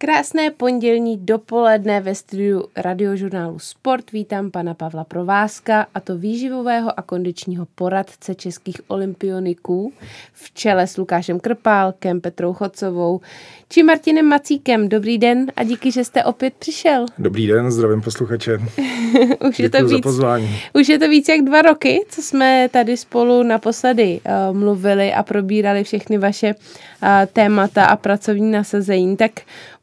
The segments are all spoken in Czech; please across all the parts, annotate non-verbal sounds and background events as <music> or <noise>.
Krásné pondělní dopoledne ve studiu radiožurnálu Sport. Vítám pana Pavla Provázka, a to výživového a kondičního poradce českých olympioniků v čele s Lukášem Krpálkem, Petrou Chocovou či Martinem Macíkem. Dobrý den a díky, že jste opět přišel. Dobrý den, zdravím posluchače. <laughs> už, je to víc, za pozvání. už je to víc jak dva roky, co jsme tady spolu naposledy uh, mluvili a probírali všechny vaše uh, témata a pracovní nasazení. Tak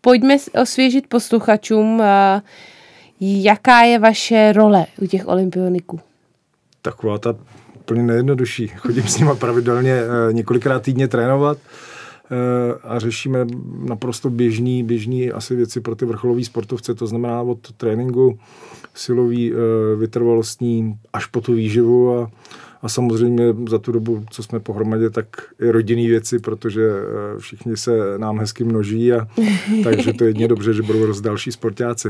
pojďme osvěžit posluchačům, eh, jaká je vaše role u těch olympioniků. Taková ta úplně nejjednodušší. Chodím s nima pravidelně eh, několikrát týdně trénovat eh, a řešíme naprosto běžný, běžný asi věci pro ty vrcholové sportovce, to znamená od tréninku silový, vytrvalostní, až po tu výživu a a samozřejmě za tu dobu, co jsme pohromadě, tak i rodinný věci, protože eh, všichni se nám hezky množí, a, <laughs> takže to je jedně dobře, že budou roz další sportáci.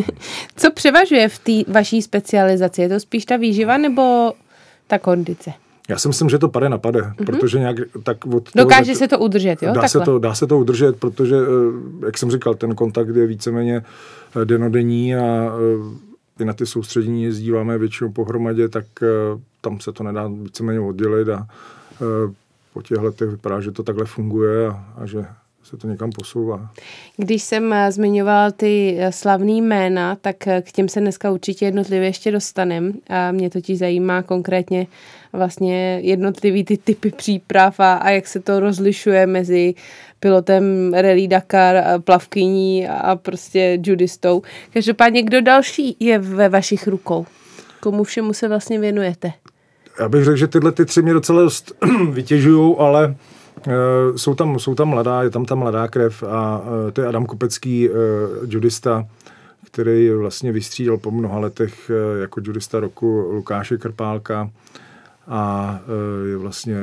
<laughs> Co převažuje v té vaší specializaci? Je to spíš ta výživa nebo ta kondice? Já si myslím, že to pade na pade, mm-hmm. protože nějak tak od toho, Dokáže to, se to udržet, jo? Dá se to, dá se to udržet, protože, eh, jak jsem říkal, ten kontakt je víceméně eh, denodenní a i na ty soustředění jezdíváme většinou pohromadě, tak tam se to nedá víceméně oddělit a e, po těch letech vypadá, že to takhle funguje a, a že se to někam posouvá. Když jsem e, zmiňoval ty e, slavný jména, tak k těm se dneska určitě jednotlivě ještě dostanem A mě totiž zajímá konkrétně vlastně jednotlivý ty typy příprav a, a jak se to rozlišuje mezi pilotem Rally Dakar, plavkyní a prostě judistou. Každopádně, kdo další je ve vašich rukou? Komu všemu se vlastně věnujete? já bych řekl, že tyhle ty tři mě docela dost <clears throat> vytěžují, ale Uh, jsou tam, jsou tam mladá, je tam ta mladá krev a uh, to je Adam Kopecký, uh, e, judista, který vlastně vystřídal po mnoha letech uh, jako judista roku Lukáše Krpálka a uh, je vlastně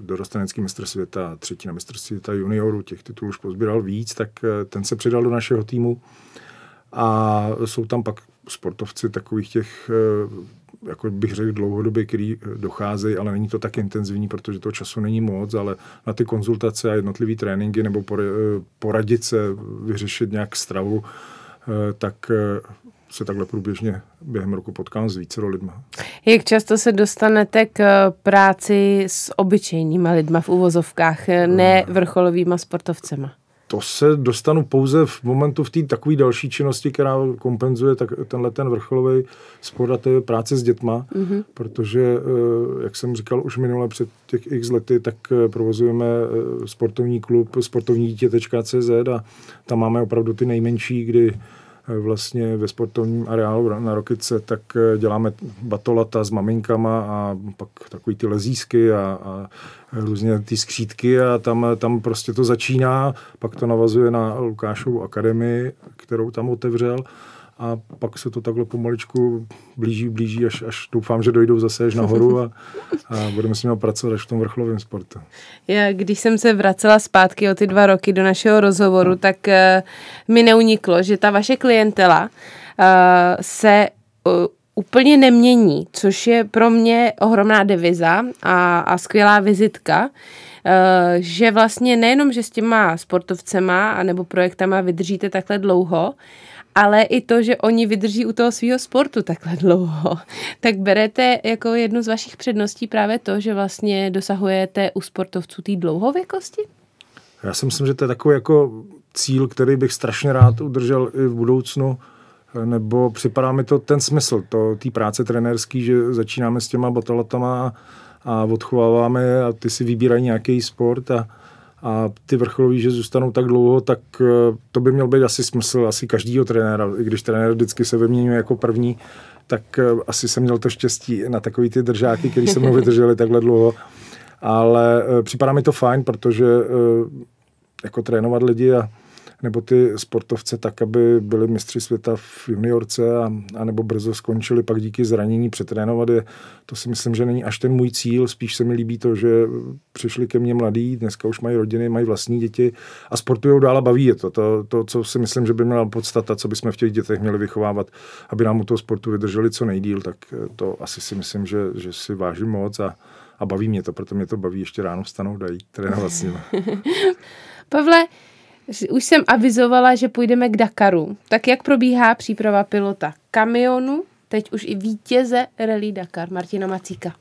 dorostanecký mistr světa, třetí na mistr světa juniorů, těch titulů už pozbíral víc, tak uh, ten se přidal do našeho týmu a jsou tam pak sportovci takových těch jako bych řekl, dlouhodobě, který eh, docházejí, ale není to tak intenzivní, protože toho času není moc, ale na ty konzultace a jednotlivé tréninky nebo eh, poradit se, vyřešit nějak stravu, eh, tak se takhle průběžně během roku potkám s více lidma. Jak často se dostanete k práci s obyčejnýma lidma v uvozovkách, ne vrcholovýma sportovcema? to se dostanu pouze v momentu v té takové další činnosti, která kompenzuje tak, tenhle ten vrcholový sport a to je práce s dětma, mm-hmm. protože, eh, jak jsem říkal už minule před těch x lety, tak eh, provozujeme eh, sportovní klub sportovní dítě.cz a tam máme opravdu ty nejmenší, kdy vlastně ve sportovním areálu na Rokice, tak eh, děláme batolata s maminkama a pak takový ty lezísky a, a různě ty skřítky a tam, tam prostě to začíná, pak to navazuje na Lukášovu akademii, kterou tam otevřel a pak se to takhle pomaličku blíží, blíží, až, až doufám, že dojdou zase až nahoru a, a budeme s nimi pracovat až v tom vrcholovém sportu. Já, když jsem se vracela zpátky o ty dva roky do našeho rozhovoru, no. tak uh, mi neuniklo, že ta vaše klientela uh, se uh, úplně nemění, což je pro mě ohromná deviza a, a skvělá vizitka, že vlastně nejenom, že s těma sportovcema nebo projektama vydržíte takhle dlouho, ale i to, že oni vydrží u toho svého sportu takhle dlouho, <laughs> tak berete jako jednu z vašich předností právě to, že vlastně dosahujete u sportovců té dlouhověkosti? Já si myslím, že to je takový jako cíl, který bych strašně rád udržel i v budoucnu, nebo připadá mi to ten smysl, to té práce trenérský, že začínáme s těma batalatama a odchováváme a ty si vybírají nějaký sport a, a ty vrcholoví, že zůstanou tak dlouho, tak eh, to by měl být asi smysl asi každýho trenéra, i když trenér vždycky se vyměňuje jako první, tak eh, asi jsem měl to štěstí na takový ty držáky, který se mnou vydrželi takhle dlouho. Ale eh, připadá mi to fajn, protože jako trénovat lidi a nebo ty sportovce tak, aby byli mistři světa v juniorce a, a nebo brzo skončili pak díky zranění přetrénovat je. To si myslím, že není až ten můj cíl, spíš se mi líbí to, že přišli ke mně mladí, dneska už mají rodiny, mají vlastní děti a sportují dál a baví je to. To, to co si myslím, že by měla podstata, co bychom v těch dětech měli vychovávat, aby nám u toho sportu vydrželi co nejdíl, tak eh, to asi si myslím, že, že si vážím moc a, a baví mě to, proto mě to baví ještě ráno vstanou, dají trénovat s nimi. <laughs> Pavle, už jsem avizovala, že půjdeme k Dakaru. Tak jak probíhá příprava pilota kamionu, teď už i vítěze Rally Dakar, Martina Macíka?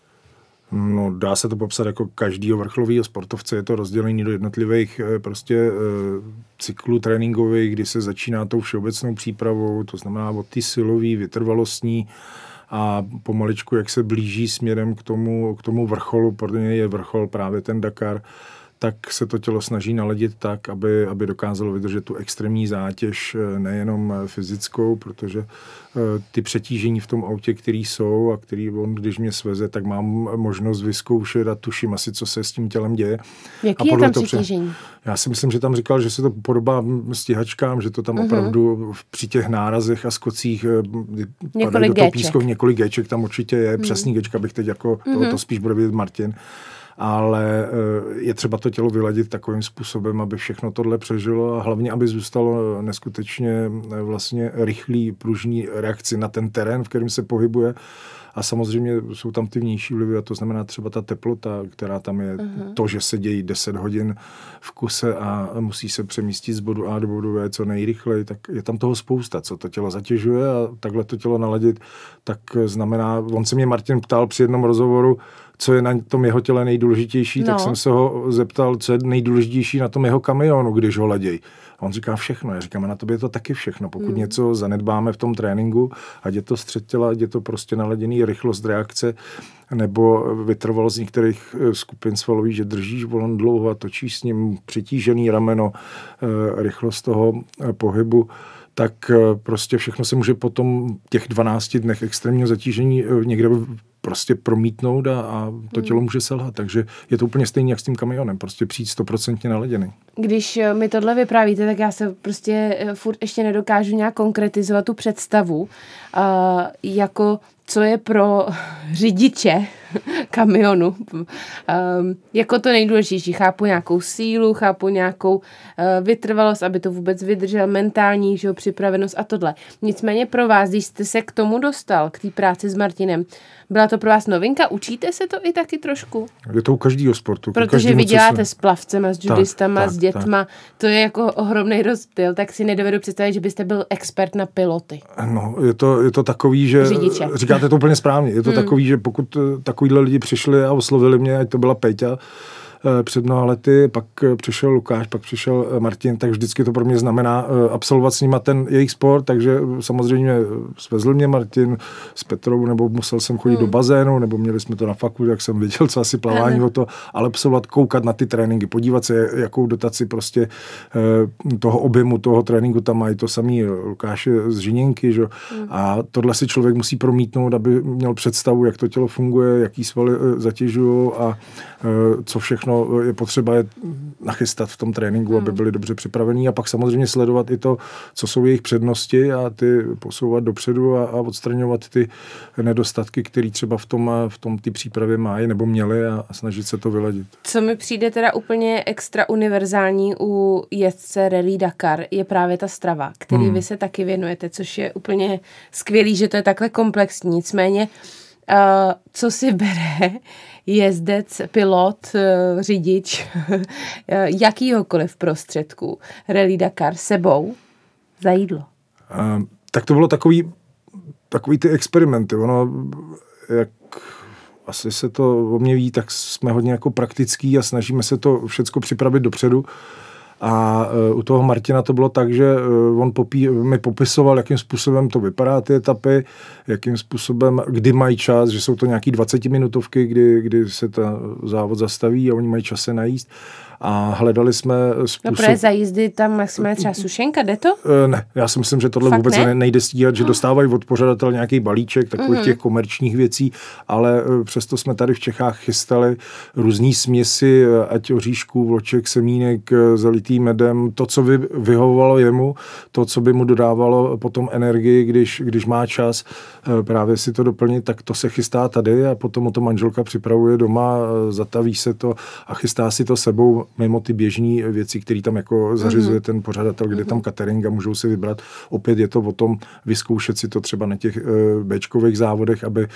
No, dá se to popsat jako každýho vrcholového sportovce, je to rozdělení do jednotlivých eh, prostě eh, cyklů tréninkových, kdy se začíná tou všeobecnou přípravou, to znamená od ty silový, vytrvalostní, a pomaličku, jak se blíží směrem k tomu, k tomu vrcholu, protože je vrchol právě ten Dakar, tak se to tělo snaží naladit tak, aby, aby dokázalo vydržet tu extrémní zátěž, eh, nejenom eh, fyzickou, protože eh, ty přetížení v tom autě, který jsou a který on, když mě sveze, tak mám možnost vyzkoušet a tuším asi, co se s tím tělem děje. Jaký a je tam to přetížení? Já si myslím, že tam říkal, že se to podobá stíhačkám, že to tam uh-huh. opravdu při těch nárazech a skocích několik do toho písku, několik geček tam určitě je, uh-huh. přesný gečka bych teď jako, uh-huh. to, mhm. to spíš bude vidět Martin ale eh, je třeba to tělo vyladit takovým způsobem, aby všechno tohle přežilo a hlavně, aby zůstalo eh, neskutečně eh, vlastně rychlý, pružný reakci na ten terén, v kterém se pohybuje. A samozřejmě jsou tam ty vnější vlivy, a to znamená třeba ta teplota, která tam je, uh-huh. to, že se dějí 10 hodin v kuse a musí se přemístit z bodu A do bodu B co nejrychleji, tak je tam toho spousta, co to tělo zatěžuje a takhle to tělo naladit, tak znamená, on se mě Martin ptal při jednom rozhovoru, co je na tom jeho těle nejdůležitější, no. tak jsem se ho zeptal, co je nejdůležitější na tom jeho kamionu, když ho ladějí. A on říká všechno. Já říkám, na tobě je to taky všechno. Pokud hmm. něco zanedbáme v tom tréninku, ať je to střed těla, ať je to prostě naladěný rychlost reakce, nebo z některých eh, skupin svalový, že držíš volon dlouho a točíš s ním přitížený rameno, eh, rychlost toho eh, pohybu, tak eh, prostě všechno se může potom těch 12 dnech extrémního zatížení eh, někde prostě promítnout a, a to tělo hmm. může selhat. Takže je to úplně stejné jak s tím kamionem, prostě přijít stoprocentně naleděný. Když eh, mi tohle vyprávíte, tak já se prostě furt ještě nedokážu nějak konkretizovat tu představu, uh, jako co je pro <laughs> řidiče <laughs> kamionu. Um, jako to nejdůležitější, chápu nějakou sílu, chápu nějakou uh, vytrvalost, aby to vůbec vydržel, mentální že jo, připravenost a tohle. Nicméně pro vás, když jste se k tomu dostal, k té práci s Martinem, byla to pro vás novinka? Učíte se to i taky trošku? Je to u každého sportu. Protože vy děláte se... s plavcema, s judistama, tak, tak, s dětma, tak. to je jako ohromný rozdíl, tak si nedovedu představit, že byste byl expert na piloty. No, je to, je to takový, že... Řidiče. Říkáte to úplně správně. Je to hmm. takový, že pokud eh, tak takovýhle lidi přišli a oslovili mě, ať to byla Peťa, Eh, před mnoha lety, pak eh, přišel Lukáš, pak přišel eh, Martin, tak vždycky to pro mě znamená absolvovat s nima ten jejich sport, takže samozřejmě svezl mě Martin s Petrou, nebo musel jsem chodit hmm. do bazénu, nebo měli jsme to na faku, jak jsem viděl, co asi plavání hmm. o to, ale absolvovat, koukat na ty tréninky, podívat se, jakou dotaci prostě toho objemu toho tréninku tam mají to samý Lukáš z Žiněnky, že? Hmm. a tohle si člověk musí promítnout, aby měl představu, jak to tělo funguje, jaký svaly zatěžují a co všechno je potřeba je nachystat v tom tréninku, hmm. aby byli dobře připravení a pak samozřejmě sledovat i to, co jsou jejich přednosti a ty posouvat dopředu a, a odstraňovat ty nedostatky, které třeba v tom, v tom ty přípravě mají nebo měli a, a snažit se to vyladit. Co mi přijde teda úplně extra univerzální u jezdce Rally Dakar je právě ta strava, který hmm. vy se taky věnujete, což je úplně skvělý, že to je takhle komplexní. Nicméně, uh, co si bere jezdec, pilot, eh, řidič eh, jakýhokoliv prostředku Rally Dakar sebou za jídlo? tak to bylo takový, takový ty experimenty. Ono, jak asi se to o mě ví, tak jsme hodně jako praktický a snažíme se to všecko připravit dopředu. Uh, a eh, u toho Martina to bylo tak, že eh, on popí, mi popisoval, jakým způsobem to vypadá ty etapy, jakým způsobem, kdy mají čas, že jsou to nějaký 20 minutovky, kdy, kdy se ten závod zastaví a oni mají čas se najíst a hledali jsme no, způsob... Dobré, za jízdy tam jsme třeba sušenka, jde to? Eh, ne, já si myslím, že tohle Fakt vůbec ne? nejde stíhat, že hm. dostávají od pořadatel nějaký balíček takových mm-hmm. těch komerčních věcí, ale eh, přesto jsme tady v Čechách chystali různé směsi, eh, ať oříšků, vloček, semínek, zalitý medem, to, co by vyhovovalo jemu, to, co by mu dodávalo potom energii, když, když má čas právě si to doplnit, tak to se chystá tady a potom o to manželka připravuje doma, zataví se to a chystá si to sebou mimo, ty běžní věci, které tam jako zařizuje mm-hmm. ten pořadatel, kde mm-hmm. tam mhm. catering a můžou si vybrat. Opět je to o tom vyzkoušet si to třeba na těch e, eh, bečkových závodech, aby, e,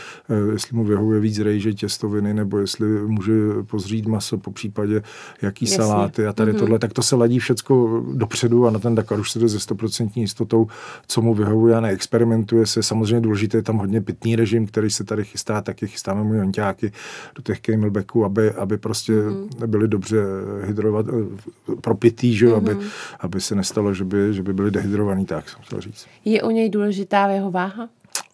jestli mu vyhovuje víc rejže, těstoviny, nebo jestli může pozřít maso, po případě jaký Jasně. saláty a tady mm-hmm. tohle. Tak to se ladí všecko dopředu a na ten Dakar už se jde ze 100% jistotou, co mu vyhovuje a neexperimentuje se. Samozřejmě důležité je tam hodně pitný režim, který se tady chystá, taky chystáme mu jonťáky do těch camelbacků, aby, aby prostě mm-hmm. byly dobře hydrovat, eh, propitý, že, mm-hmm. aby, aby se nestalo, že by, že by byli dehydrovaný, tak jsem chtěl říct. Je u něj důležitá jeho váha?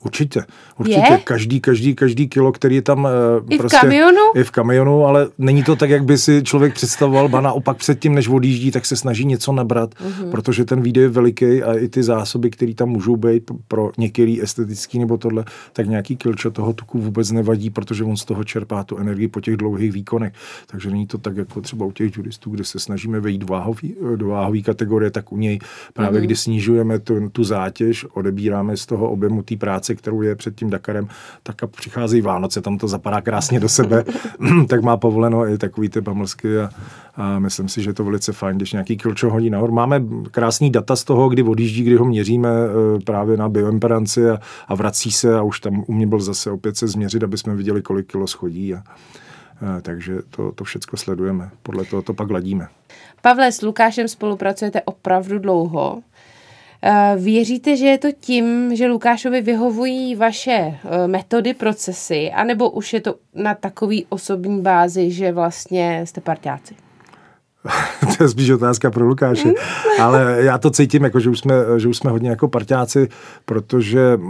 Určitě, určitě. Je? Každý, každý, každý kilo, který je tam eh, I prostě, v kamionu? Je v kamionu, ale není to tak, jak by si člověk představoval, ba naopak předtím, než odjíždí, tak se snaží něco nabrat, mm-hmm. protože ten výdej je veliký a i ty zásoby, které tam můžou být pro některý estetický nebo tohle, tak nějaký kilčo toho tuku vůbec nevadí, protože on z toho čerpá tu energii po těch dlouhých výkonech. Takže není to tak, jako třeba u těch juristů, kde se snažíme vejít váhový, do váhové kategorie, tak u něj právě, mm-hmm. kdy snižujeme tu, tu zátěž, odebíráme z toho objemu té práce, kterou je před tím Dakarem, tak a přichází Vánoce, tam to zapadá krásně do sebe, <clears throat> tak má povoleno i takový ty pamlsky a, a myslím si, že je to velice fajn, když nějaký kilčo hodí nahoru. Máme krásný data z toho, kdy odjíždí, kdy ho měříme e, právě na bioimperanci a, a vrací se a už tam u mě byl zase opět se změřit, aby jsme viděli, kolik kilo schodí. A, e, takže to, to všechno sledujeme. Podle toho to pak ladíme. Pavle, s Lukášem spolupracujete opravdu dlouho. Eh, věříte, že je to tím, že Lukášovi vyhovují vaše eh, metody, procesy, anebo už je to na takový osobní bázi, že vlastně jste partiáci? <laughs> to je spíš otázka pro Lukáše. <laughs> Ale já to cítím, jako, že, už jsme, že už jsme hodně jako parťáci, protože uh,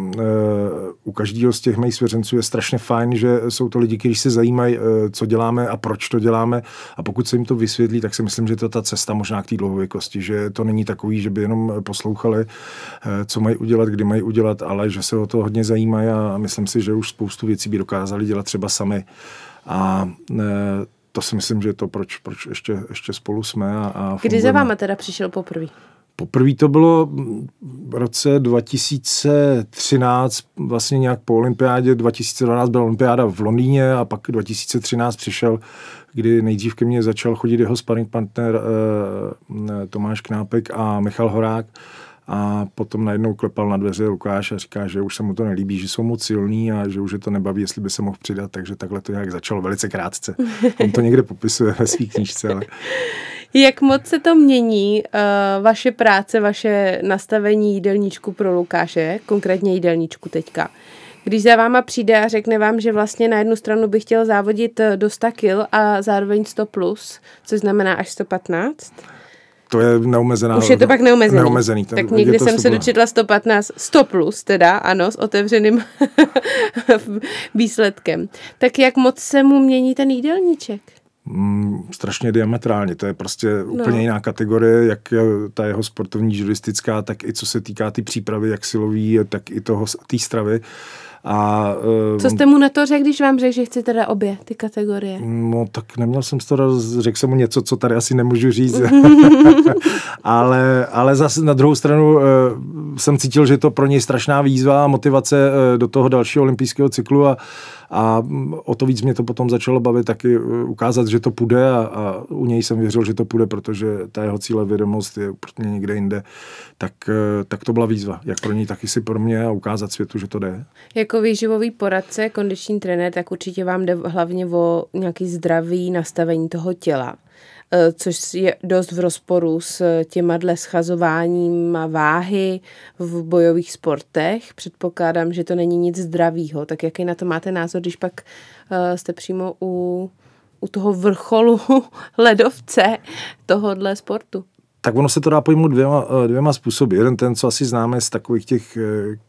u každého z těch mých svěřenců je strašně fajn, že jsou to lidi, kteří se zajímají, uh, co děláme a proč to děláme. A pokud se jim to vysvětlí, tak si myslím, že to ta cesta možná k té dlouhověkosti, že to není takový, že by jenom poslouchali, uh, co mají udělat, kdy mají udělat, ale že se o to hodně zajímají a myslím si, že už spoustu věcí by dokázali dělat třeba sami. A to si myslím, že je to, proč, proč ještě, ještě spolu jsme. A, a Kdy za váma teda přišel poprvé? Poprvé to bylo v roce 2013, vlastně nějak po olympiádě, 2012 byla olympiáda v Londýně a pak 2013 přišel, kdy nejdřív ke mně začal chodit jeho sparring partner eh, Tomáš Knápek a Michal Horák. Eh, a potom najednou klepal na dveře Lukáš a říká, že už se mu to nelíbí, že jsou moc silný a že už je to nebaví, jestli by se mohl přidat, takže takhle to nějak začalo velice krátce. On to někde popisuje ve své knížce. Ale... Jak moc se to mění uh, vaše práce, vaše nastavení jídelníčku pro Lukáše, konkrétně jídelníčku teďka? Když za váma přijde a řekne vám, že vlastně na jednu stranu bych chtěl závodit eh, do 100 kg a zároveň 100 plus, což znamená až 115? To je neomezená. Už je to pak neomezený. neomezený ten, tak někdy jsem se dočetla 115, 100 plus teda, ano, s otevřeným <laughs> výsledkem. Tak jak moc se mu mění ten jídelníček? Mm, strašně diametrálně. To je prostě no. úplně jiná kategorie, jak je ta jeho sportovní žuristická, tak i co se týká ty přípravy, jak silový, tak i toho té stravy. Uh, a, uh, Co jste mu na to řekl, když vám řekl, že chci teda obě ty kategorie? No tak neměl jsem toho řekl jsem mu něco, co tady asi nemůžu říct. <laughs> ale, ale zase na druhou stranu uh, jsem cítil, že to pro něj strašná výzva a motivace uh, do toho dalšího olympijského cyklu a a o to víc mě to potom začalo bavit taky eh, ukázat, že to půjde a, a u něj jsem věřil, že to půjde, protože ta jeho cíle vědomost je úplně někde jinde. Tak, eh, tak to byla výzva, jak pro něj, tak i si pro mě a ukázat světu, že to jde. Jako výživový poradce, kondiční trenér, tak určitě vám jde hlavně o nějaký zdravý nastavení toho těla. Eh, což je dost v rozporu s těma dle schazováním váhy v bojových sportech. Předpokládám, že to není nic zdravýho. Tak jaký na to máte názor, když pak eh, jste přímo u, u toho vrcholu <laughs> ledovce tohohle sportu? Tak ono se to dá pojmout dvěma, eh, dvěma způsoby. Jeden ten, co asi známe z takových těch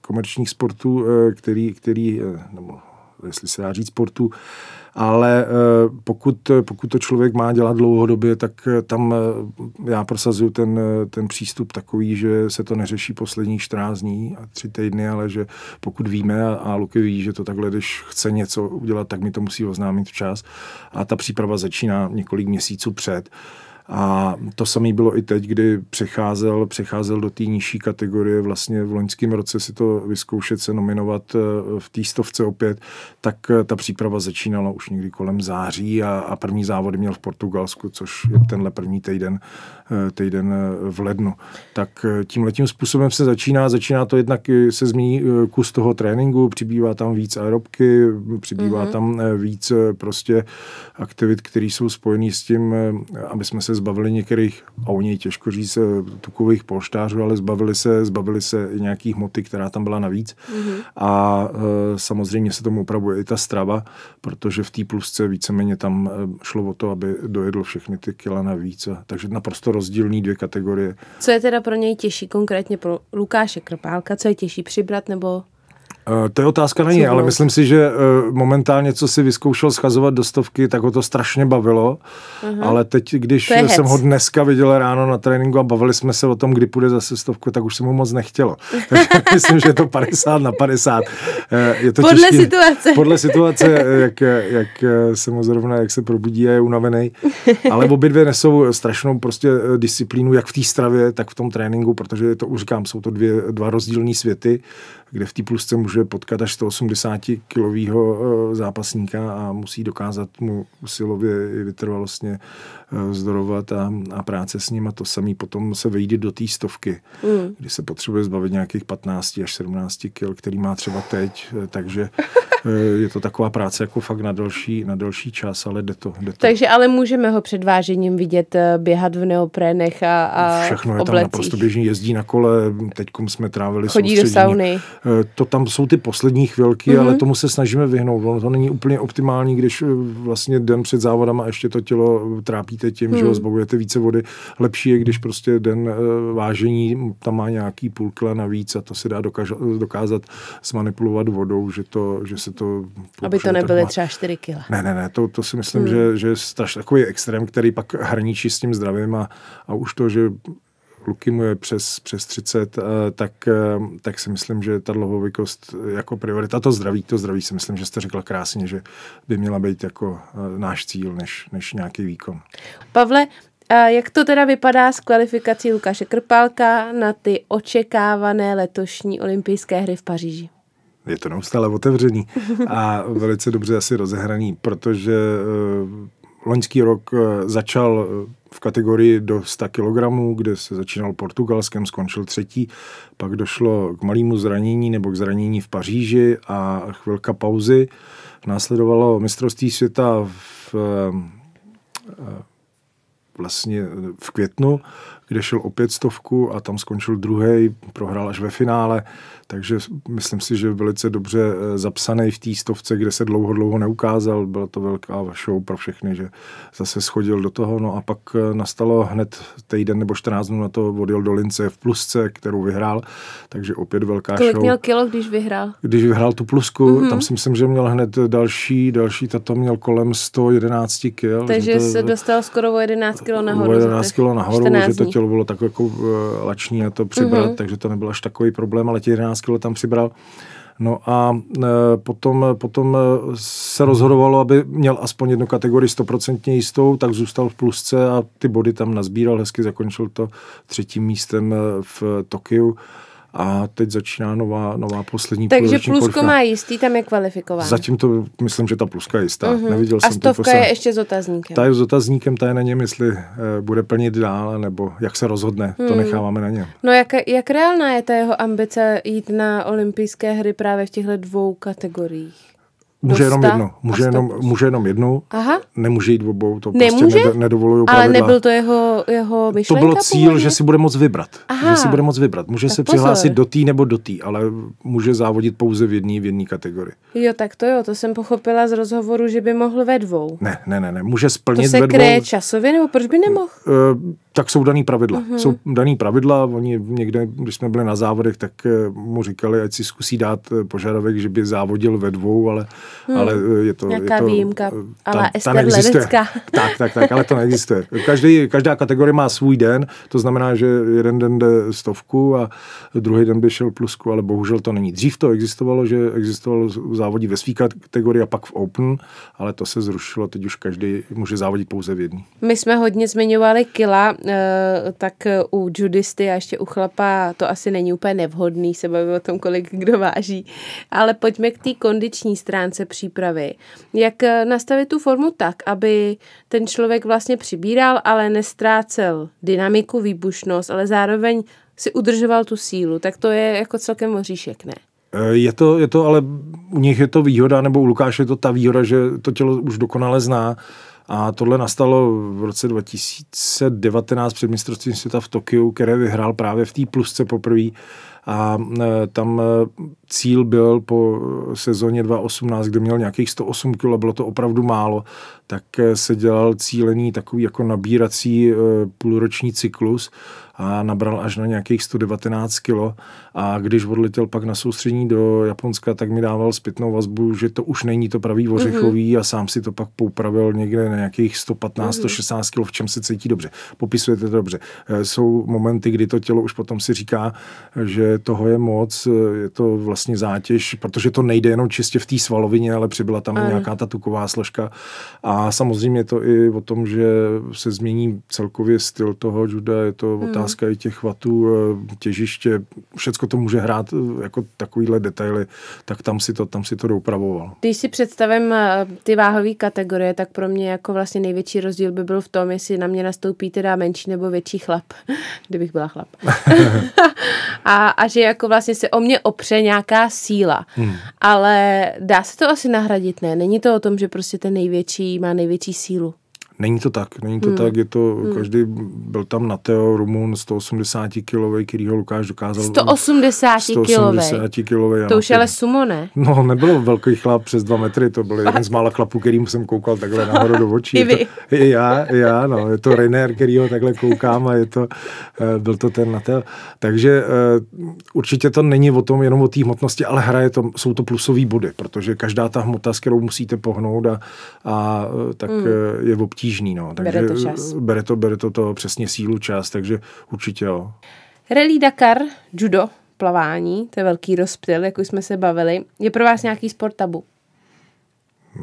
komerčních sportů, který, který nebo jestli se dá říct sportů, ale eh, pokud, pokud to člověk má dělat dlouhodobě, tak eh, tam eh, já prosazuju ten, ten přístup takový, že se to neřeší poslední 14 dní a tři týdny, ale že pokud víme a, a Luky ví, že to takhle, když chce něco udělat, tak mi to musí oznámit včas a ta příprava začíná několik měsíců před. A to samé bylo i teď, kdy přecházel, přecházel do té nižší kategorie. Vlastně v loňském roce si to vyzkoušet se nominovat eh, v té stovce opět, tak eh, ta příprava začínala už někdy kolem září a, a první závody měl v Portugalsku, což je tenhle první týden, eh, týden v lednu. Tak tím letním způsobem se začíná. Začíná to jednak, se změní kus toho tréninku, přibývá tam víc aerobky, přibývá mm-hmm. tam víc prostě aktivit, které jsou spojené s tím, aby jsme se zbavili některých, a něj těžko říct, eh, tukových polštářů, ale zbavili se, zbavili se nějakých moty, která tam byla navíc. Mm-hmm. A e, samozřejmě se tomu upravuje i ta strava, protože v té plusce víceméně tam eh, šlo o to, aby dojedl všechny ty kila navíc. Takže naprosto rozdílný dvě kategorie. Co je teda pro něj těžší, konkrétně pro Lukáše Krpálka, co je těžší přibrat nebo Eh, to je otázka na ní, ale myslím si, že eh, momentálně, co si vyzkoušel schazovat do stovky, tak ho to strašně bavilo, uh-huh. ale teď, když jsem hec. ho dneska viděl ráno na tréninku a bavili jsme se o tom, kdy půjde zase stovku, tak už se mu moc nechtělo. <laughs> Takže <laughs> myslím, že je to 50 na 50. Eh, je to podle těžký, situace. Podle situace, <laughs> jak, jak se mu zrovna, jak se probudí a je unavený. Ale obě dvě nesou strašnou prostě disciplínu, jak v té stravě, tak v tom tréninku, protože to už říkám, jsou to dvě, dva rozdílné světy kde v té plusce může potkat až 180-kilového eh, zápasníka a musí dokázat mu silově i vytrvalostně eh, zdorovat a, a práce s ním a to samý potom se vejde do té stovky, mm. kdy se potřebuje zbavit nějakých 15 až 17 kil, který má třeba teď, eh, takže <laughs> je to taková práce jako fakt na další, na další čas, ale jde to, jde to. Takže ale můžeme ho před vážením vidět běhat v neoprénech a, a Všechno je oblecích. tam naprosto běžný, jezdí na kole, teď jsme trávili Chodí do sauny. Eh, to tam jsou ty poslední chvilky, mm-hmm. ale mhm. tomu se snažíme vyhnout. Ono to není úplně optimální, když eh, vlastně den před závodama ještě to tělo eh, trápíte tím, mm. že ho mhm. zbavujete více vody. Lepší je, když prostě den vážení tam má nějaký půl kila navíc a to se dá dokaž- dokázat zmanipulovat vodou, že, to, že se to... Aby to nebyly třeba 4 kila. Ne, ne, ne, to, to si myslím, mm. že, že je strašně takový extrém, který pak hraničí s tím zdravím a, a už to, že kluky mu je přes, přes 30, eh, tak, eh, tak si myslím, že ta dlouhověkost jako priorita, to zdraví, to zdraví si myslím, že jste řekla krásně, že by měla být jako eh, náš cíl, než, než nějaký výkon. Pavle, a jak to teda vypadá s kvalifikací Lukáše Krpálka na ty očekávané letošní olympijské hry v Paříži? Je to neustále otevřený a <laughs> velice dobře asi rozehraný, protože Loňský rok eh, začal eh, v kategorii do 100 kg, kde se začínal Portugalskem, skončil třetí, pak došlo k malému zranění nebo k zranění v Paříži a chvilka pauzy. Následovalo mistrovství světa v, eh, vlastně v květnu, kde šel opět stovku a tam skončil druhý, prohrál až ve finále, takže myslím si, že velice dobře eh, zapsaný v té stovce, kde se dlouho, dlouho neukázal. Byla to velká show pro všechny, že zase schodil do toho. No a pak eh, nastalo hned týden nebo 14 dnů na to odjel do Lince v plusce, kterou vyhrál. Takže opět velká Kolik show. měl kilo, když vyhrál? Když vyhrál tu plusku, mm-hmm. tam si myslím, že měl hned další, další tato měl kolem 111 kil. Takže to, se dostal skoro o 11 kilo nahoru. O 11 kilo nahoru, že to tělo bylo tak jako eh, lační a to přibrat, mm-hmm. takže to nebyl až takový problém, ale těch 11 15 kg tam přibral. No a e, potom, potom e, se rozhodovalo, aby měl aspoň jednu kategorii 100% jistou, tak zůstal v plusce a ty body tam nazbíral, hezky zakončil to třetím místem e, v Tokiu a teď začíná nová, nová poslední Takže plusko kolika. má jistý, tam je kvalifikován. Zatím to, myslím, že ta pluska je jistá. Uh-huh. Neviděl a jsem stovka poslední. je ještě s otazníkem. Ta je s otazníkem, ta je na něm, jestli uh, bude plnit dál, nebo jak se rozhodne, hmm. to necháváme na něm. No jak, jak reálná je ta jeho ambice jít na olympijské hry právě v těchto dvou kategoriích? Může jenom jedno. Může jenom, může jenom jednu. Aha. Nemůže jít obou, to prostě Nemůže? prostě nedovoluju nedovolují pravidla. Ale nebyl to jeho, jeho myšlenka? To bylo cíl, původně? že si bude moc vybrat. Aha. Že si bude moc vybrat. Může tak se pozor. přihlásit do té nebo do té, ale může závodit pouze v jedné v jedné kategorii. Jo, tak to jo, to jsem pochopila z rozhovoru, že by mohl ve dvou. Ne, ne, ne, ne. může splnit to se ve dvou. časově, nebo proč by nemohl? Uh, tak jsou daný pravidla. Mm-hmm. Jsou daný pravidla, oni někde, když jsme byli na závodech, tak eh, mu říkali, ať si zkusí dát eh, požadavek, že by závodil ve dvou, ale, hmm. ale eh, je to... Nějaká je to, výjimka, ta, ale ta neexistuje. <laughs> Tak, tak, tak, ale to neexistuje. Každý, každá kategorie má svůj den, to znamená, že jeden den jde stovku a druhý den by šel plusku, ale bohužel to není. Dřív to existovalo, že existovalo závodí ve své kategorii a pak v Open, ale to se zrušilo, teď už každý může závodit pouze v jedný. My jsme hodně zmiňovali kila, Eh, tak u judisty a ještě u chlapa to asi není úplně nevhodný se bavit o tom, kolik kdo váží. Ale pojďme k té kondiční stránce přípravy. Jak eh, nastavit tu formu tak, aby ten člověk vlastně přibíral, ale nestrácel dynamiku, výbušnost, ale zároveň si udržoval tu sílu, tak to je jako celkem oříšek, ne? Eh, je to, je to ale u nich je to výhoda, nebo u Lukáše je to ta výhoda, že to tělo už dokonale zná a tohle nastalo v roce 2019 před mistrovstvím světa v Tokiu, které vyhrál právě v té plusce poprvé. A e, tam e, cíl byl po sezóně 2018, kde měl nějakých 108 kg, bylo to opravdu málo, tak e, se dělal cílený takový jako nabírací půlroční cyklus a nabral až na nějakých 119 kilo A když odletěl pak na soustřední do Japonska, tak mi dával zpětnou vazbu, že to už není to pravý ořechový mm-hmm. a sám si to pak poupravil někde na nějakých 115, mm-hmm. 116 kilo, v čem se cítí dobře. Popisujete to dobře. Eh, jsou momenty, kdy to tělo už potom si říká, že toho je moc, eh, je to vlastně zátěž, protože to nejde jenom čistě v té svalovině, ale přibyla tam mm. nějaká ta tuková složka. A samozřejmě je to i o tom, že se změní celkově styl toho juda, je to otázka mm otázka i těch vatů, eh, těžiště, všecko to může hrát eh, jako takovýhle detaily, tak tam si to, tam si to doupravoval. Když si představím eh, ty váhové kategorie, tak pro mě jako vlastně největší rozdíl by byl v tom, jestli na mě nastoupí teda menší nebo větší chlap, <laughs> kdybych byla chlap. <laughs> a, a že jako vlastně se o mě opře nějaká síla. Hmm. Ale dá se to asi nahradit, ne? Není to o tom, že prostě ten největší má největší sílu. Není to tak, není to hmm. tak, je to, hmm. každý byl tam na Teo, Rumun, 180 kilovej, který ho Lukáš dokázal. 180 180 kilovej. To už ale sumo, ne? No, nebyl velký chlap přes 2 metry, to byl jeden z mála chlapů, kterým jsem koukal takhle nahoru do očí. <laughs> I vy. To, <laughs> i já, já, no, je to Renér, který ho takhle koukám a je to, eh, byl to ten na Teo. Takže eh, určitě to není o tom, jenom o té hmotnosti, ale hraje to, jsou to plusové body, protože každá ta hmota, s kterou musíte pohnout a, a eh, tak hmm. je obtížná obtížný. No. Takže bere to čas. Bere to, bere to, to přesně sílu, čas, takže určitě jo. Rally Dakar, judo, plavání, to je velký rozptyl, jak už jsme se bavili. Je pro vás nějaký sport tabu?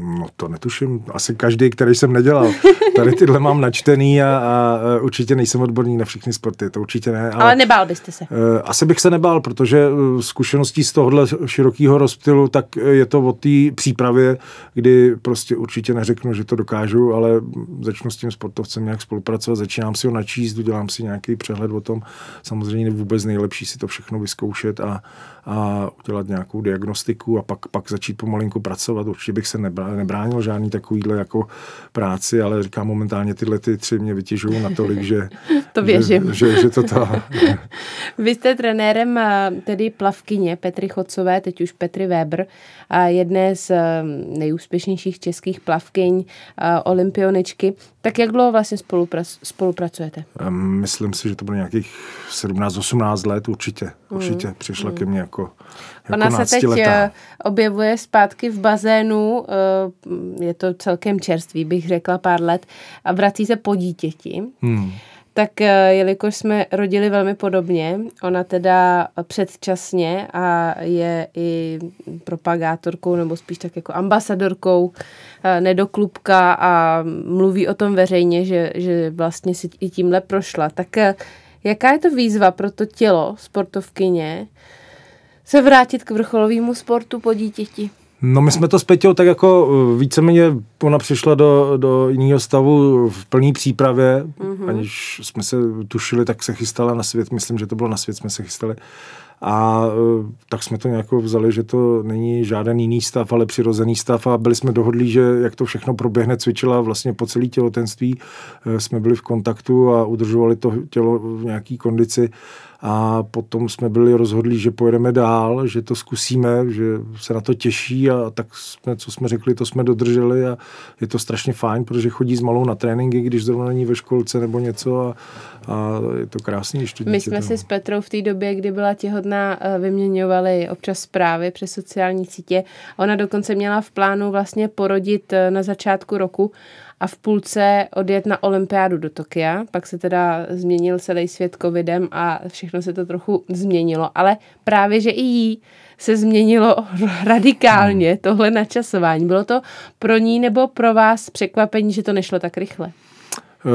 No to netuším, asi každý, který jsem nedělal. Tady tyhle mám načtený a, a určitě nejsem odborník na všechny sporty, to určitě ne. Ale, ale nebál byste se? Eh, asi bych se nebál, protože eh, zkušeností z tohohle širokého rozptylu, tak eh, je to o té přípravě, kdy prostě určitě neřeknu, že to dokážu, ale začnu s tím sportovcem nějak spolupracovat, začínám si ho načíst, udělám si nějaký přehled o tom. Samozřejmě vůbec nejlepší si to všechno vyzkoušet a, a udělat nějakou diagnostiku a pak, pak začít pomalinku pracovat. Určitě bych se nebál nebránil žádný takovýhle jako práci, ale říkám momentálně tyhle ty tři mě vytěžují natolik, že <laughs> to věřím. Že, že, že to ta... <laughs> Vy jste trenérem eh, tedy plavkyně Petry Chodcové, teď už Petry Weber, a jedné z eh, nejúspěšnějších českých plavkyň, eh, olympioničky. Tak jak dlouho vlastně spolupracujete? Myslím si, že to bylo nějakých 17-18 let určitě určitě mm. přišla mm. ke mně jako, jako Ona se teď letá. Eh, objevuje zpátky v bazénu, eh, je to celkem čerstvý, bych řekla pár let, a vrací se po dítěti. Mm. Tak eh, jelikož jsme rodili velmi podobně, ona teda předčasně a je i propagátorkou nebo spíš tak jako ambasadorkou nedoklubka a mluví o tom veřejně, že, že vlastně si i tímhle prošla. Tak Jaká je to výzva pro to tělo sportovkyně se vrátit k vrcholovému sportu po dítěti? No my jsme to s Petěl tak jako eh, víceméně, ona přišla do, do jiného stavu v plné přípravě, mm-hmm. aniž jsme se tušili, tak se chystala na svět, myslím, že to bylo na svět, jsme se chystali. A e, tak jsme to nějak vzali, že to není žádný jiný stav, ale přirozený stav a byli jsme dohodlí, že jak to všechno proběhne, cvičila vlastně po celé těhotenství. E, jsme byli v kontaktu a udržovali to tělo v nějaký kondici a potom jsme byli rozhodli, že pojedeme dál, že to zkusíme, že se na to těší a tak jsme, co jsme řekli, to jsme dodrželi a je to strašně fajn, protože chodí s malou na tréninky, když zrovna není ve školce nebo něco a, a je to krásný. Ještě My jsme tam. si s Petrou v té době, kdy byla těhodná, eh, vyměňovali občas zprávy přes sociální sítě. Ona dokonce měla v plánu vlastně porodit eh, na začátku roku a v půlce odjet na olympiádu do Tokia. Pak se teda změnil celý svět covidem a všechno se to trochu změnilo. Ale právě, že i jí se změnilo <laughs> radikálně hmm. tohle načasování. Bylo to pro ní nebo pro vás překvapení, že to nešlo tak rychle? Uh,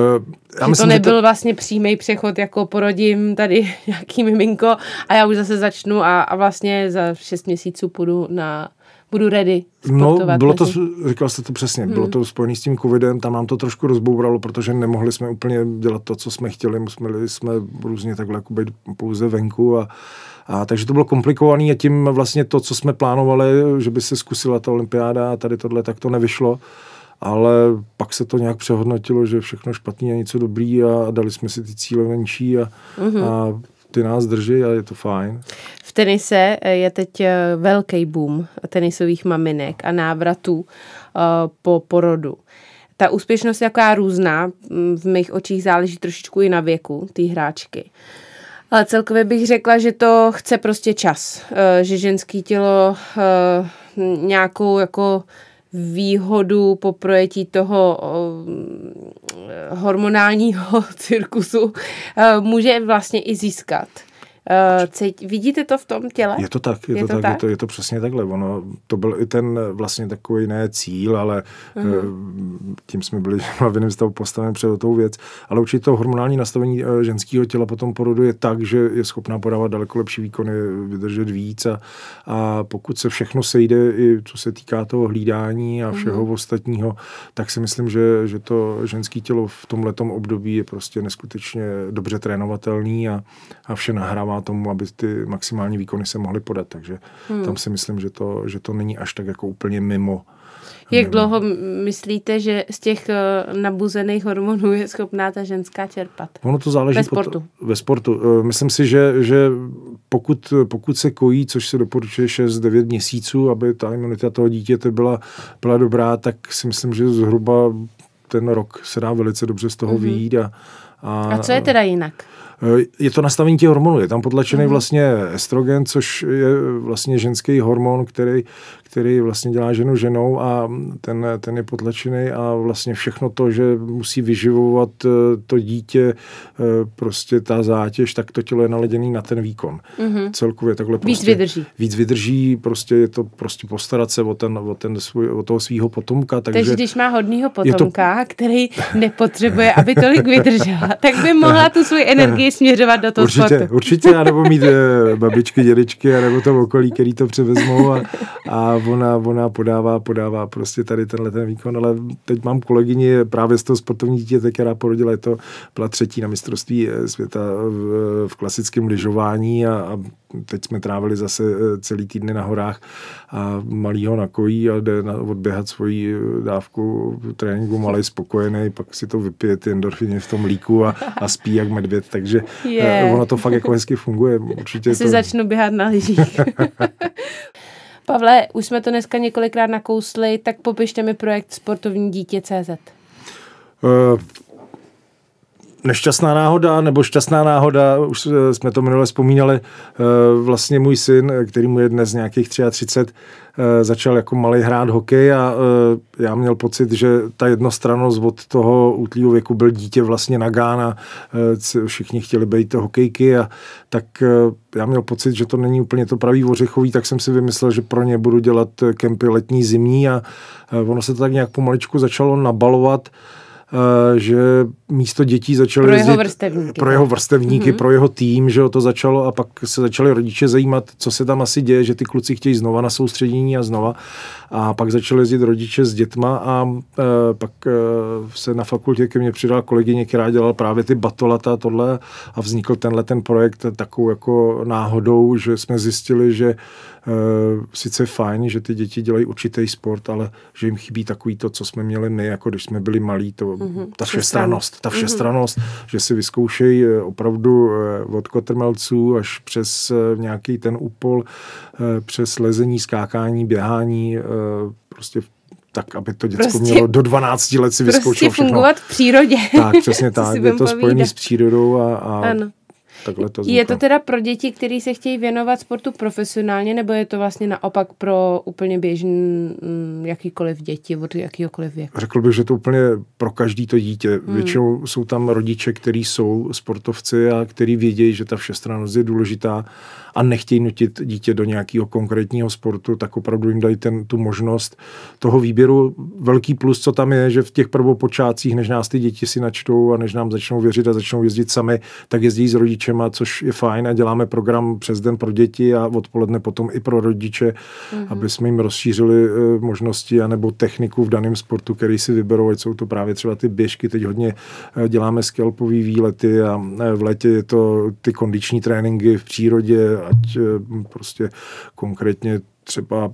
já že myslím, to nebyl že to... vlastně přímý přechod, jako porodím tady <laughs> nějaký miminko a já už zase začnu a, a vlastně za šest měsíců půjdu na budu ready no, sportovat. No, bylo to, říkal jste to přesně, hmm. bylo to spojené s tím covidem, tam nám to trošku rozbouralo, protože nemohli jsme úplně dělat to, co jsme chtěli, museli jsme různě takhle jako být pouze venku a, a takže to bylo komplikované a tím vlastně to, co jsme plánovali, že by se zkusila ta olympiáda a tady tohle, tak to nevyšlo ale pak se to nějak přehodnotilo, že všechno špatný a něco dobrý a dali jsme si ty cíle menší a, mm-hmm. a mhm ty nás drží a je to fajn. V tenise eh, je teď eh, velký boom tenisových maminek a návratů eh, po porodu. Ta úspěšnost je jaká různá, mm, v mých očích záleží trošičku i na věku té hráčky. Ale celkově bych řekla, že to chce prostě čas, že ženský tělo nějakou jako výhodu po projetí toho mm, hormonálního <laughs> cirkusu eh, může vlastně i získat. Eh, cít, vidíte to v tom těle? Je to tak, je, je to, tak, tak? Je, to, je to přesně takhle. Ono, to byl i ten eh, vlastně takový ne cíl, ale uh-huh. tím jsme byli v jiném stavu postaveni před tou věc. Ale určitě to hormonální nastavení ženského těla potom porodu je tak, že je schopná podávat daleko lepší výkony, vydržet víc a, a pokud se všechno sejde, i co se týká toho hlídání a mhm. všeho uh-huh. ostatního, tak si myslím, že, že to ženské tělo v tom letom období je prostě neskutečně dobře trénovatelný a, a vše nahrává pomáhá tomu, aby ty maximální výkony se mohly podat. Takže hmm. tam si myslím, že to, že to není až tak jako úplně mimo. Jak mimo. dlouho myslíte, že z těch eh, nabuzených hormonů je schopná ta ženská čerpat? Ono to záleží. Ve sportu. Pod, ve sportu. Eh, myslím si, že, že pokud, pokud se kojí, což se doporučuje 6-9 měsíců, aby ta imunita toho dítěte byla, byla dobrá, tak si myslím, že zhruba ten rok se dá velice dobře z toho mm-hmm. výjít. A, a, a co je teda jinak? Eh, je to nastavení těch hormonů. Je tam potlačený mm. vlastně estrogen, což je vlastně ženský hormon, který který vlastně dělá ženu ženou a ten, ten je potlačený a vlastně všechno to, že musí vyživovat eh, to dítě, eh, prostě ta zátěž, tak to tělo je naladěný na ten výkon. Mm-hmm. Celkově takhle prostě, Víc vydrží. Víc vydrží, prostě je to prostě postarat se o, ten, o, ten svůj, o toho svého potomka. Takže, takže když má hodného potomka, to... který nepotřebuje, aby tolik vydržela, <laughs> tak by mohla tu svou energii směřovat do toho určitě, sportu. Určitě, nebo mít eh, babičky, dědečky, nebo to okolí, který to převezmou a, a ona, ona podává, podává prostě tady tenhle ten výkon, ale teď mám kolegyni právě z toho sportovní dítěte, která porodila, je to, byla třetí na mistrovství eh, světa eh, v, v klasickém lyžování a, a teď jsme trávili zase eh, celý týdny na horách a ho nakojí a jde na, odběhat svoji dávku tréninku, malý spokojený, pak si to vypije ty endorfiny v tom líku a, a spí jak medvěd, takže yeah. ono to fakt jako hezky funguje. Určitě si to... začnu běhat na lyžích. <laughs> Pavle, už jsme to dneska několikrát nakousli, tak popište mi projekt Sportovní dítě CZ. Uh, eh, nešťastná náhoda nebo šťastná náhoda, už eh, jsme to minule vzpomínali, eh, vlastně můj syn, který mu je dnes nějakých 33, Eh, začal jako malý hrát hokej a eh, já měl pocit, že ta jednostranost od toho útlýho věku byl dítě vlastně na Gána, eh, všichni chtěli být hokejky a tak já měl pocit, že to není úplně to pravý ořechový, tak jsem si vymyslel, že pro ně budu dělat kempy letní, zimní a ono se to tak nějak pomaličku začalo nabalovat. Eh, že místo dětí začaly pro jeho vrstevníky, pro no. jeho, vrstevníky, mm-hmm. pro jeho tým, že to začalo a pak se začaly rodiče zajímat, co se tam asi děje, že ty kluci chtějí znova na soustředění a znova. A pak začaly jezdit rodiče s dětma a e, pak e, se na fakultě ke mně přidala kolegyně, která dělala právě ty batolata a tohle a vznikl tenhle ten projekt takovou jako náhodou, že jsme zjistili, že Eh, sice fajn, že ty děti dělají určitý sport, ale že jim chybí takový to, co jsme měli my, jako když jsme byli malí, to, mm-hmm. ta všestranost, ta mhm. všestranost, mm-hmm. že si vyzkoušejí eh, opravdu eh, od kotrmelců až přes nějaký ten úpol, přes lezení, skákání, běhání, prostě tak, aby to děcko prostě, mělo do 12 let si prostě vyzkoušelo prostě všechno. fungovat v přírodě. Tak, přesně <laughs> tak. Je to spojené s přírodou a, a ano takhle to Je to teda pro děti, které se chtějí věnovat sportu profesionálně, nebo je to vlastně naopak pro úplně běžný mm, jakýkoliv děti od jakýkoliv věku? Řekl bych, že to úplně pro každý to dítě. Hmm. Většinou jsou tam rodiče, kteří jsou sportovci a kteří vědí, že ta všestrannost je důležitá a nechtějí nutit dítě do nějakého konkrétního sportu, tak opravdu jim dají ten, tu možnost toho výběru. Velký plus, co tam je, že v těch prvopočátcích, než nás ty děti si načtou a než nám začnou věřit a začnou jezdit sami, tak jezdí s rodiči rodičema, což je fajn a děláme program přes den pro děti a odpoledne potom i pro rodiče, mm-hmm. aby jsme jim rozšířili uh, možnosti anebo techniku v daném sportu, který si vyberou, ať jsou to právě třeba ty běžky, teď hodně eh, děláme skelpový výlety a eh, v létě je to ty kondiční tréninky v přírodě, ať prostě konkrétně třeba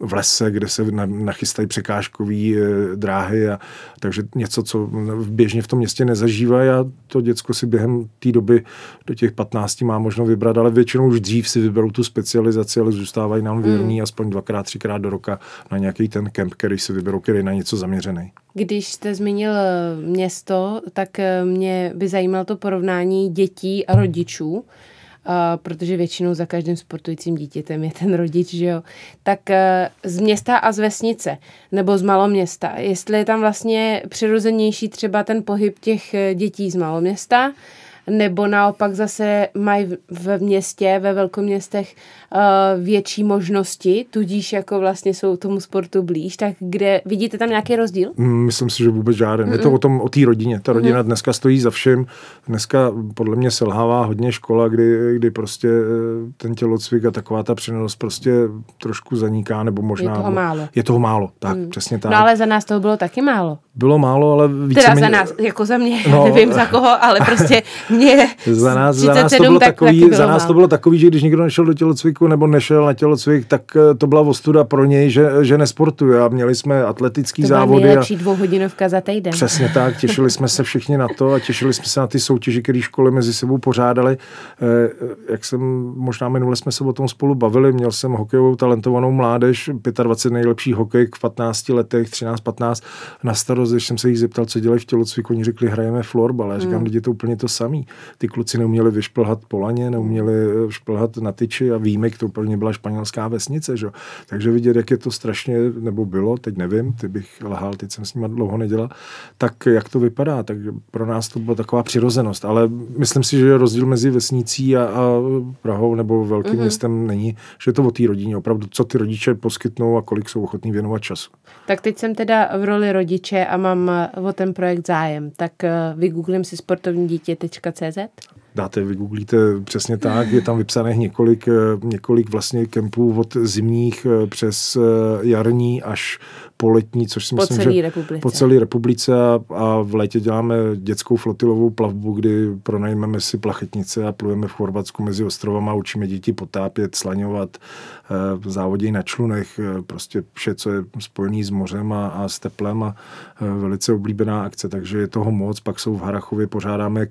v lese, kde se nachystají překážkové eh, dráhy, a, takže něco, co běžně v tom městě nezažívají a to děcko si během té doby do těch 15 má možno vybrat, ale většinou už dřív si vyberou tu specializaci, ale zůstávají nám hmm. věrní mm. aspoň dvakrát, třikrát do roka na nějaký ten kemp, který si vyberou, který je na něco zaměřený. Když jste zmínil eh, město, tak eh, mě by zajímalo to porovnání dětí a rodičů. Mm protože většinou za každým sportujícím dítětem je ten rodič, že jo, tak e, z města a z vesnice nebo z maloměsta, jestli je tam vlastně přirozenější třeba ten pohyb těch e, dětí z maloměsta, nebo naopak zase mají ve městě, ve velkoměstech uh, větší možnosti, tudíž jako vlastně jsou tomu sportu blíž, tak kde vidíte tam nějaký rozdíl? Mm, myslím si, že vůbec žádný. Mm-mm. Je to o tom, o té rodině. Ta mm-hmm. rodina mm-hmm. dneska stojí za vším. Dneska podle mě selhává hodně škola, kdy, kdy prostě eh, ten tělocvik a taková ta přenos prostě trošku zaniká, nebo možná... Je toho málo. Je toho málo, tak, mm. přesně no, tak. No ale za nás toho bylo taky málo. Bylo málo, ale více Teda mě... za nás, jako za mě, no, <laughs> nevím za koho, ale prostě <laughs> Mě <laughs> za nás, za nás, to bylo tak, takový, taky bylo za nás to bylo takový, že když někdo nešel do tělocviku nebo nešel na tělocvik, tak eh, to byla ostuda pro něj, že, že nesportuje. A měli jsme atletický to závody. To byla dvouhodinovka za týden. Přesně tak, těšili jsme se všichni na to a těšili jsme se na ty soutěže, které školy mezi sebou pořádali. Eh, jak jsem, možná minule jsme se o tom spolu bavili, měl jsem hokejovou talentovanou mládež, 25 nejlepší hokej v 15 letech, 13-15 na starost, když jsem se jich zeptal, co dělají v tělocviku, oni řekli, hrajeme florbal. Já říkám, hmm. je to úplně to samý. Ty kluci neuměli vyšplhat polaně, neuměli eh, šplhat na tyči a víme, to úplně byla španělská vesnice. Že? Takže vidět, jak je to strašně, nebo bylo, teď nevím, ty bych lhal, teď jsem s nimi dlouho nedělal, tak jak to vypadá. Tak pro nás to byla taková přirozenost. Ale myslím si, že rozdíl mezi vesnicí a, a Prahou nebo velkým mm-hmm. městem není, že je to o té rodině. Opravdu, co ty rodiče poskytnou a kolik jsou ochotní věnovat času. Tak teď jsem teda v roli rodiče a mám eh, o ten projekt zájem. Tak eh, vygooglím si sportovní dítě it? dáte, vygooglíte přesně tak, je tam vypsaných několik, eh, několik vlastně kempů od zimních eh, přes eh, jarní až po letní, což si po myslím, celý že republice. po celé republice a, a v létě děláme dětskou flotilovou plavbu, kdy pronajmeme si plachetnice a plujeme v Chorvatsku mezi ostrovama, učíme děti potápět, slaňovat, závodí na člunech, prostě vše, co je spojené s mořem a, a s teplem a velice oblíbená akce, takže je toho moc. Pak jsou v Harachově, pořádáme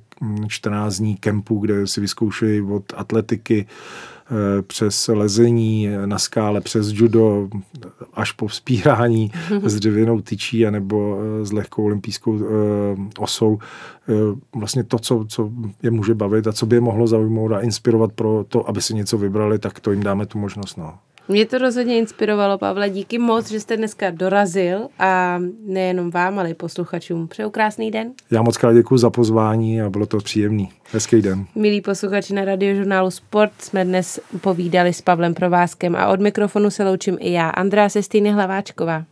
14 hm, dní kemp kempů, kde si vyzkoušeli od atletiky eh, přes lezení eh, na skále, přes judo, až po vzpírání <laughs> s dřevěnou tyčí anebo eh, s lehkou olympijskou osou. Vlastně to, co, co je může bavit a co by je mohlo zaujmout a inspirovat pro to, aby si něco vybrali, tak to jim dáme tu možnost. No. Mě to rozhodně inspirovalo, Pavle. Díky moc, že jste dneska dorazil a nejenom vám, ale i posluchačům. Přeju krásný den. Já moc krát děkuji za pozvání a bylo to příjemný. Hezký den. Milí posluchači na radiožurnálu Sport, jsme dnes povídali s Pavlem Provázkem a od mikrofonu se loučím i já, Andrá Sestýny Hlaváčková.